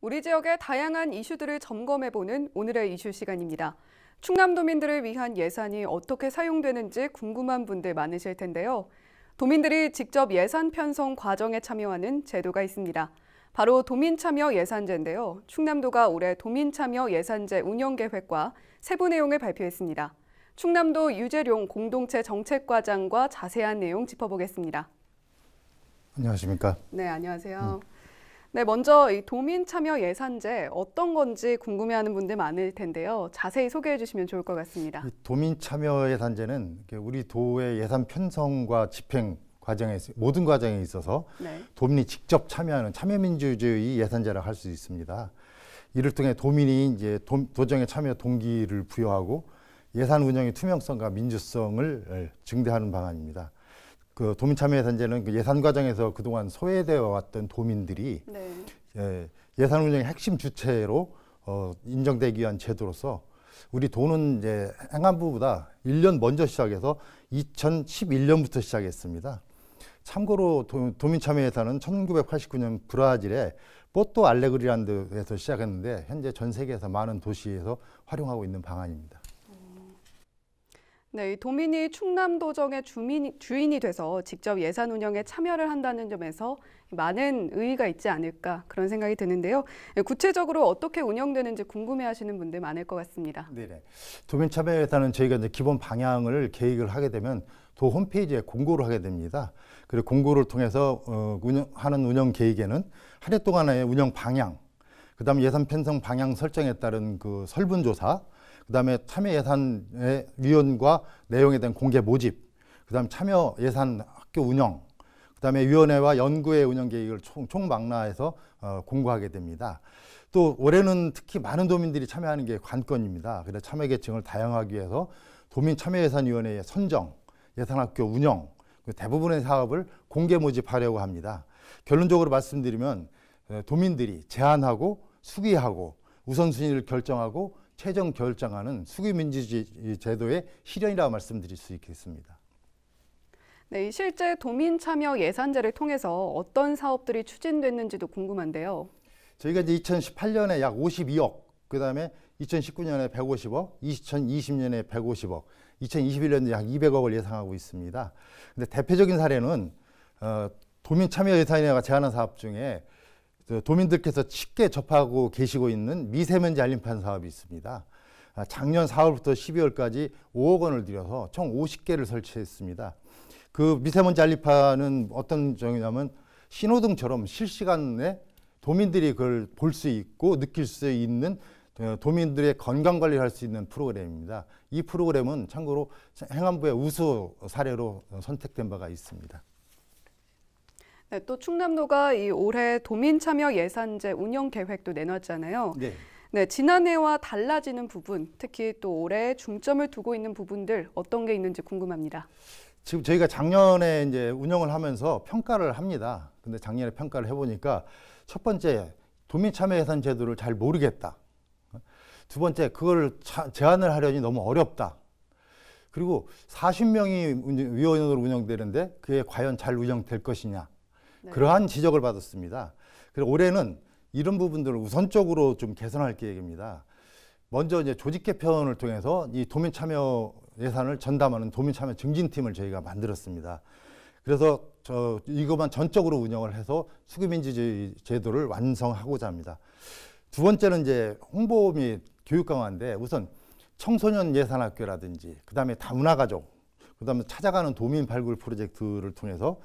우리 지역의 다양한 이슈들을 점검해보는 오늘의 이슈 시간입니다. 충남도민들을 위한 예산이 어떻게 사용되는지 궁금한 분들 많으실 텐데요. 도민들이 직접 예산 편성 과정에 참여하는 제도가 있습니다. 바로 도민참여 예산제인데요. 충남도가 올해 도민참여 예산제 운영계획과 세부 내용을 발표했습니다. 충남도 유재룡 공동체 정책과장과 자세한 내용 짚어보겠습니다. 안녕하십니까? 네, 안녕하세요. 음. 네, 먼저 이 도민 참여 예산제 어떤 건지 궁금해하는 분들 많을 텐데요. 자세히 소개해 주시면 좋을 것 같습니다. 그 도민 참여 예산제는 우리 도의 예산 편성과 집행 과정에 모든 과정에 있어서 네. 도민이 직접 참여하는 참여민주주의 예산제라 할수 있습니다. 이를 통해 도민이 이제 도, 도정에 참여 동기를 부여하고 예산 운영의 투명성과 민주성을 예, 증대하는 방안입니다. 그 도민 참여 예산제는 그 예산 과정에서 그동안 소외되어 왔던 도민들이 네. 예, 산 운영의 핵심 주체로 어, 인정되기 위한 제도로서 우리 돈은 이제 행안부보다 1년 먼저 시작해서 2011년부터 시작했습니다. 참고로 도, 민 참여 예산은 1989년 브라질의 포토 알레그리라는 데서 시작했는데 현재 전 세계에서 많은 도시에서 활용하고 있는 방안입니다. 네, 이 도민이 충남도정의 주민, 주인이 돼서 직접 예산 운영에 참여를 한다는 점에서 많은 의의가 있지 않을까 그런 생각이 드는데요. 네, 구체적으로 어떻게 운영되는지 궁금해하시는 분들 많을 것 같습니다. 네, 도민 참여 예산은 저희가 이제 기본 방향을 계획을 하게 되면 도 홈페이지에 공고를 하게 됩니다. 그리고 공고를 통해서 어, 운영, 하는 운영 계획에는 한 해 동안의 운영 방향 그다음 에 예산 편성 방향 설정에 따른 그 설문조사, 그다음에 참여 예산의 위원과 내용에 대한 공개 모집, 그다음 에 참여 예산 학교 운영, 그다음에 위원회와 연구의 운영 계획을 총, 망라해서 어, 공고하게 됩니다. 또 올해는 특히 많은 도민들이 참여하는 게 관건입니다. 그래서 참여 계층을 다양화하기 위해서 도민 참여예산위원회의 선정, 예산학교 운영, 그 대부분의 사업을 공개 모집하려고 합니다. 결론적으로 말씀드리면 어, 도민들이 제안하고 수기하고 우선순위를 결정하고 최종 결정하는 수기민주주의 제도의 실현이라고 말씀드릴 수 있겠습니다. 네, 실제 도민 참여 예산제를 통해서 어떤 사업들이 추진됐는지도 궁금한데요. 저희가 이제 2018년에 약 52억, 그다음에 2019년에 150억, 2020년에 150억, 2021년에 약 200억을 예상하고 있습니다. 근데 대표적인 사례는 어, 도민 참여 예산위 제안한 사업 중에 도민들께서 쉽게 접하고 계시고 있는 미세먼지 알림판 사업이 있습니다. 아, 작년 4월부터 12월까지 5억 원을 들여서 총 50개를 설치했습니다. 그 미세먼지 알림판은 어떤 종이냐면 신호등처럼 실시간에 도민들이 그걸 볼 수 있고 느낄 수 있는 어, 도민들의 건강 관리를 할 수 있는 프로그램입니다. 이 프로그램은 참고로 행안부의 우수 사례로 선택된 바가 있습니다. 네, 또 충남도가 이 올해 도민 참여 예산제 운영 계획도 내놨잖아요. 네. 네, 지난해와 달라지는 부분, 특히 또 올해 중점을 두고 있는 부분들 어떤 게 있는지 궁금합니다. 지금 저희가 작년에 이제 운영을 하면서 평가를 합니다. 근데 작년에 평가를 해보니까 첫 번째 도민 참여 예산 제도를 잘 모르겠다. 두 번째 그걸 제안을 하려니 너무 어렵다. 그리고 40명이 위원으로 운영되는데 그게 과연 잘 운영될 것이냐. 네. 그러한 지적을 받았습니다. 그래서 올해는 이런 부분들을 우선적으로 좀 개선할 계획입니다. 먼저 이제 조직 개편을 통해서 이 도민 참여 예산을 전담하는 도민 참여 증진팀을 저희가 만들었습니다. 그래서 저 이것만 전적으로 운영을 해서 수급인지 제도를 완성하고자 합니다. 두 번째는 이제 홍보 및 교육 강화인데 우선 청소년 예산학교라든지 그다음에 다문화가족 그다음에 찾아가는 도민 발굴 프로젝트를 통해서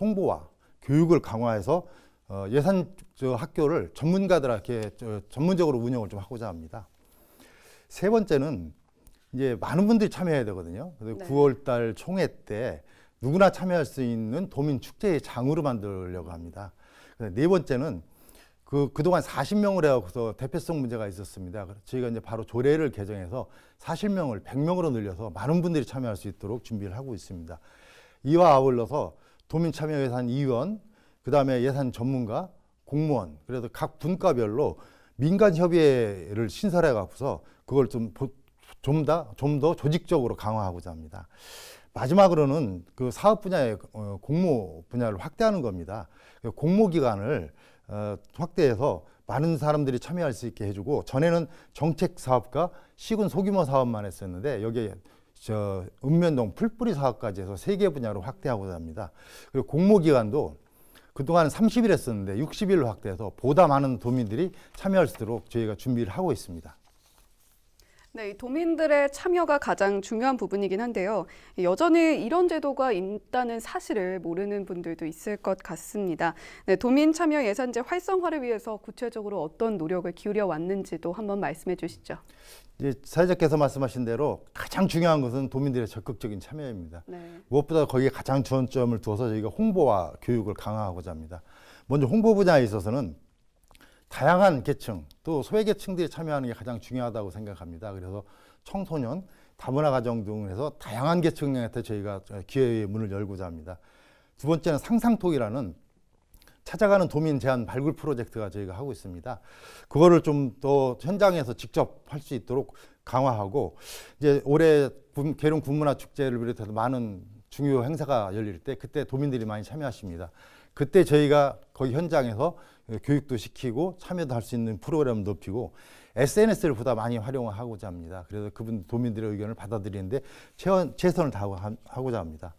홍보와 교육을 강화해서 어, 예산 저 학교를 전문가들한테 전문적으로 운영을 좀 하고자 합니다. 세 번째는 이제 많은 분들이 참여해야 되거든요. 네. 9월달 총회 때 누구나 참여할 수 있는 도민 축제의 장으로 만들려고 합니다. 네 번째는 그 그동안 40명을 해서 대표성 문제가 있었습니다. 저희가 이제 바로 조례를 개정해서 40명을 100명으로 늘려서 많은 분들이 참여할 수 있도록 준비를 하고 있습니다. 이와 아울러서 도민참여예산 위원, 그 다음에 예산 전문가, 공무원, 그래서 각 분과별로 민간협의회를 신설해 갖고서 그걸 좀 좀 더 좀 더 조직적으로 강화하고자 합니다. 마지막으로는 그 사업 분야의 어, 공모 분야를 확대하는 겁니다. 그 공모 기간을 어, 확대해서 많은 사람들이 참여할 수 있게 해주고 전에는 정책 사업과 시군 소규모 사업만 했었는데 여기에 저 읍면동 풀뿌리 사업까지 해서 세개 분야로 확대하고자 합니다. 그리고 공모기간도 그동안 30일 했었는데 60일로 확대해서 보다 많은 도민들이 참여할 수 있도록 저희가 준비를 하고 있습니다. 네, 도민들의 참여가 가장 중요한 부분이긴 한데요. 여전히 이런 제도가 있다는 사실을 모르는 분들도 있을 것 같습니다. 네, 도민 참여 예산제 활성화를 위해서 구체적으로 어떤 노력을 기울여 왔는지도 한번 말씀해 주시죠. 이제 사회자께서 말씀하신 대로 가장 중요한 것은 도민들의 적극적인 참여입니다. 네. 무엇보다 거기에 가장 주안점을 두어서 저희가 홍보와 교육을 강화하고자 합니다. 먼저 홍보 분야에 있어서는 다양한 계층 또 소외계층들이 참여하는 게 가장 중요하다고 생각합니다. 그래서 청소년, 다문화 가정 등을 해서 다양한 계층한테 저희가 기회의 문을 열고자 합니다. 두 번째는 상상톡이라는 찾아가는 도민 제한 발굴 프로젝트가 저희가 하고 있습니다. 그거를 좀 더 현장에서 직접 할 수 있도록 강화하고 이제 올해 계룡 군문화 축제를 비롯해서 많은 중요 행사가 열릴 때 그때 도민들이 많이 참여하십니다. 그때 저희가 거기 현장에서 교육도 시키고 참여도 할 수 있는 프로그램 높이고 SNS를 보다 많이 활용하고자 합니다. 그래서 그분 도민들의 의견을 받아들이는데 최선을 다하고자 합니다.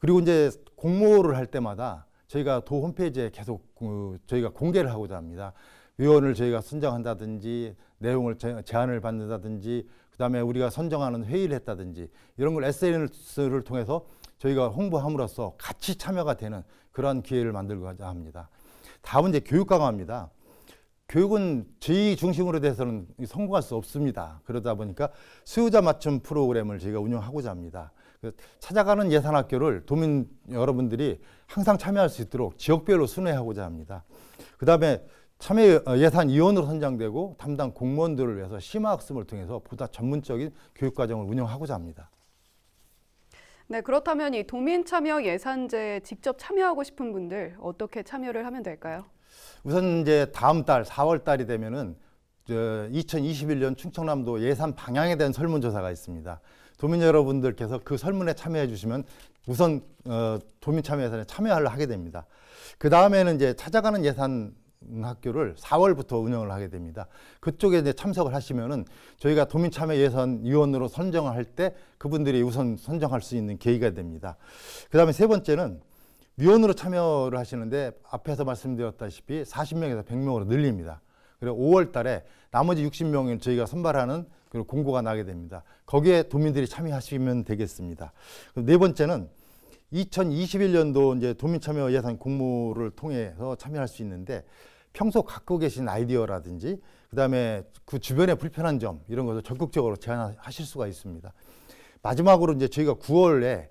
그리고 이제 공모를 할 때마다 저희가 도 홈페이지에 계속 그 저희가 공개를 하고자 합니다. 위원을 저희가 선정한다든지 내용을 제안을 받는다든지 그다음에 우리가 선정하는 회의를 했다든지 이런 걸 SNS를 통해서 저희가 홍보함으로써 같이 참여가 되는 그런 기회를 만들고자 합니다. 다음은 이제 교육 강화입니다. 교육은 저희 중심으로 돼서는 성공할 수 없습니다. 그러다 보니까 수요자 맞춤 프로그램을 저희가 운영하고자 합니다. 그 찾아가는 예산 학교를 도민 여러분들이 항상 참여할 수 있도록 지역별로 순회하고자 합니다. 그 다음에 참여 예산 위원으로 선정되고 담당 공무원들을 위해서 심화 학습을 통해서 보다 전문적인 교육 과정을 운영하고자 합니다. 네, 그렇다면 이 도민 참여 예산제에 직접 참여하고 싶은 분들 어떻게 참여를 하면 될까요? 우선 이제 다음 달 4월 달이 되면은 2021년 충청남도 예산 방향에 대한 설문조사가 있습니다. 도민 여러분들께서 그 설문에 참여해 주시면 우선 어, 도민 참여 예산에 참여를 하게 됩니다. 그 다음에는 이제 찾아가는 예산 학교를 4월부터 운영을 하게 됩니다. 그쪽에 이제 참석을 하시면은 저희가 도민참여 예산 위원으로 선정할 때 그분들이 우선 선정할 수 있는 계기가 됩니다. 그다음에 세 번째는 위원으로 참여를 하시는데 앞에서 말씀드렸다시피 40명에서 100명으로 늘립니다. 그리고 5월 달에 나머지 60명을 저희가 선발하는 그리고 공고가 나게 됩니다. 거기에 도민들이 참여하시면 되겠습니다. 네 번째는 2021년도 이제 도민참여 예산 공모를 통해서 참여할 수 있는데 평소 갖고 계신 아이디어라든지 그다음에 그 주변의 불편한 점 이런 것을 적극적으로 제안하실 수가 있습니다. 마지막으로 이제 저희가 9월에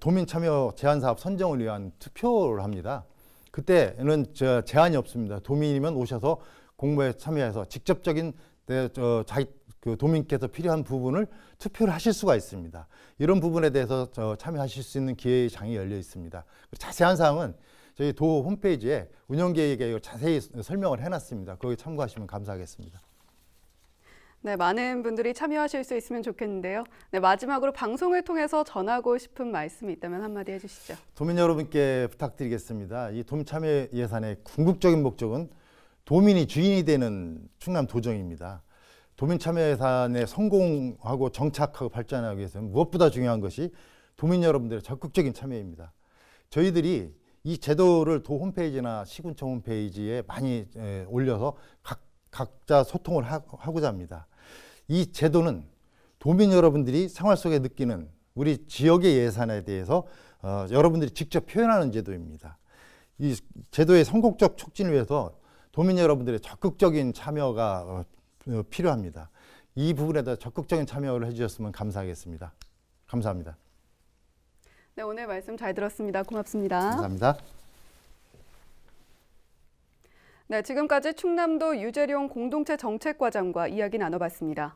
도민 참여 제안 사업 선정을 위한 투표를 합니다. 그때는 저 제한이 없습니다. 도민이면 오셔서 공모에 참여해서 직접적인 네, 저 자기 그 도민께서 필요한 부분을 투표를 하실 수가 있습니다. 이런 부분에 대해서 참여하실 수 있는 기회의 장이 열려 있습니다. 자세한 사항은 저희 도 홈페이지에 운영 계획에 자세히 설명을 해놨습니다. 거기 참고하시면 감사하겠습니다. 네, 많은 분들이 참여하실 수 있으면 좋겠는데요. 네, 마지막으로 방송을 통해서 전하고 싶은 말씀이 있다면 한마디 해주시죠. 도민 여러분께 부탁드리겠습니다. 이 도민 참여 예산의 궁극적인 목적은 도민이 주인이 되는 충남 도정입니다. 도민 참여 예산에 성공하고 정착하고 발전하기 위해서는 무엇보다 중요한 것이 도민 여러분들의 적극적인 참여입니다. 저희들이 이 제도를 도 홈페이지나 시군청 홈페이지에 많이 에, 올려서 각, 각자 소통을 하, 하고자 합니다. 이 제도는 도민 여러분들이 생활 속에 느끼는 우리 지역의 예산에 대해서 어, 여러분들이 직접 표현하는 제도입니다. 이 제도의 성공적 촉진을 위해서 도민 여러분들의 적극적인 참여가 어, 어, 필요합니다. 이 부분에 대 적극적인 참여를 해주셨으면 감사하겠습니다. 감사합니다. 네, 오늘 말씀 잘 들었습니다. 고맙습니다. 감사합니다. 네, 지금까지 충남도 유재룡 공동체 정책과장과 이야기 나눠봤습니다.